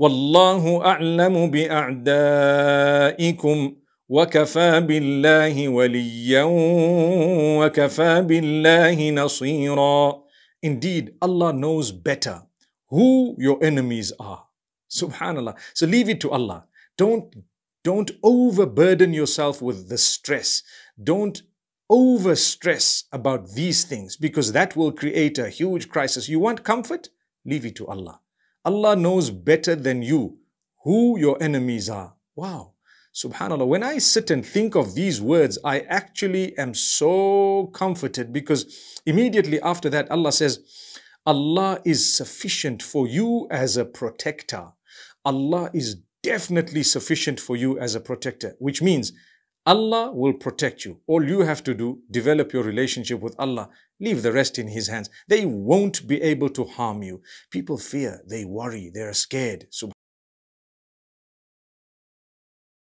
والله اعلم باعدائكم وكفى بالله وليا وكفى بالله نصيرا Indeed, Allah knows better who your enemies are. Subhanallah. So leave it to Allah. Don't, don't overburden yourself with the stress. Don't over stress about these things because that will create a huge crisis. You want comfort? Leave it to Allah. Allah knows better than you who your enemies are. Wow. Subhanallah. When I sit and think of these words, I actually am so comforted because immediately after that, Allah says, Allah is sufficient for you as a protector. Allah is definitely sufficient for you as a protector, which means Allah will protect you. All you have to do, develop your relationship with Allah. Leave the rest in His hands. They won't be able to harm you. People fear, they worry, they're scared.